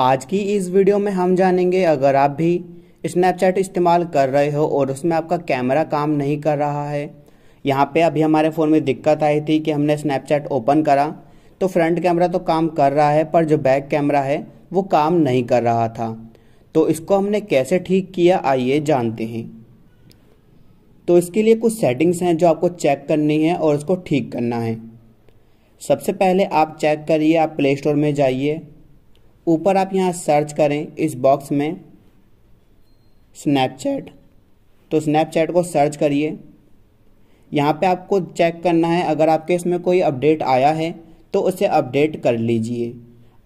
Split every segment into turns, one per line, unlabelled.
आज की इस वीडियो में हम जानेंगे अगर आप भी स्नैपचैट इस्तेमाल कर रहे हो और उसमें आपका कैमरा काम नहीं कर रहा है यहाँ पे अभी हमारे फ़ोन में दिक्कत आई थी कि हमने स्नैपचैट ओपन करा तो फ्रंट कैमरा तो काम कर रहा है पर जो बैक कैमरा है वो काम नहीं कर रहा था तो इसको हमने कैसे ठीक किया आइए जानते हैं तो इसके लिए कुछ सेटिंग्स हैं जो आपको चेक करनी है और इसको ठीक करना है सबसे पहले आप चेक करिए आप प्ले स्टोर में जाइए ऊपर आप यहाँ सर्च करें इस बॉक्स में स्नैपचैट तो स्नैपचैट को सर्च करिए यहाँ पे आपको चेक करना है अगर आपके इसमें कोई अपडेट आया है तो उसे अपडेट कर लीजिए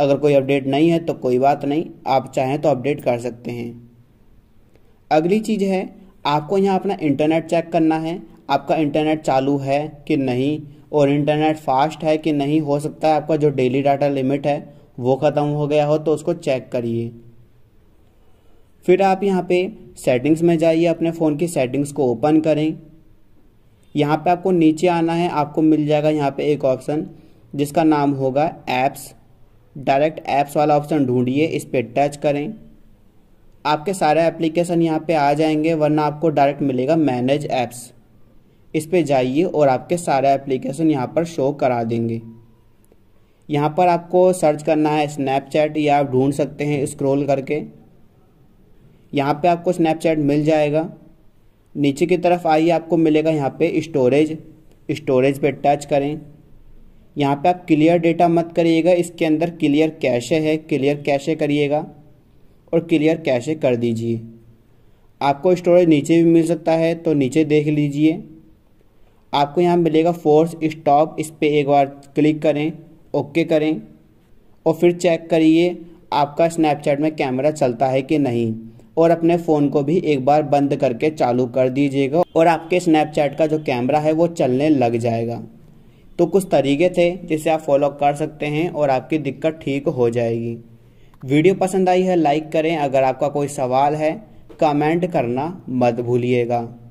अगर कोई अपडेट नहीं है तो कोई बात नहीं आप चाहें तो अपडेट कर सकते हैं अगली चीज़ है आपको यहाँ अपना इंटरनेट चेक करना है आपका इंटरनेट चालू है कि नहीं और इंटरनेट फास्ट है कि नहीं हो सकता है आपका जो डेली डाटा लिमिट है वो ख़त्म हो गया हो तो उसको चेक करिए फिर आप यहाँ पे सेटिंग्स में जाइए अपने फ़ोन की सेटिंग्स को ओपन करें यहाँ पे आपको नीचे आना है आपको मिल जाएगा यहाँ पे एक ऑप्शन जिसका नाम होगा ऐप्स डायरेक्ट ऐप्स वाला ऑप्शन ढूंढिए इस पर टच करें आपके सारे एप्लीकेशन यहाँ पे आ जाएंगे वरना आपको डायरेक्ट मिलेगा मैनेज ऐप्स इस पर जाइए और आपके सारे एप्लीकेशन यहाँ पर शो करा देंगे यहाँ पर आपको सर्च करना है स्नैपचैट या आप ढूंढ सकते हैं स्क्रॉल करके यहाँ पे आपको स्नैपचैट मिल जाएगा नीचे की तरफ आइए आपको मिलेगा यहाँ पे स्टोरेज स्टोरेज पे टच करें यहाँ पे आप क्लियर डेटा मत करिएगा इसके अंदर क्लियर कैशे है क्लियर कैशे करिएगा और क्लियर कैशे कर दीजिए आपको स्टोरेज नीचे भी मिल सकता है तो नीचे देख लीजिए आपको यहाँ मिलेगा फोर्स स्टॉप इस पर एक बार क्लिक करें ओके करें और फिर चेक करिए आपका स्नैपचैट में कैमरा चलता है कि नहीं और अपने फ़ोन को भी एक बार बंद करके चालू कर दीजिएगा और आपके स्नैपचैट का जो कैमरा है वो चलने लग जाएगा तो कुछ तरीके थे जिसे आप फॉलो कर सकते हैं और आपकी दिक्कत ठीक हो जाएगी वीडियो पसंद आई है लाइक करें अगर आपका कोई सवाल है कमेंट करना मत भूलिएगा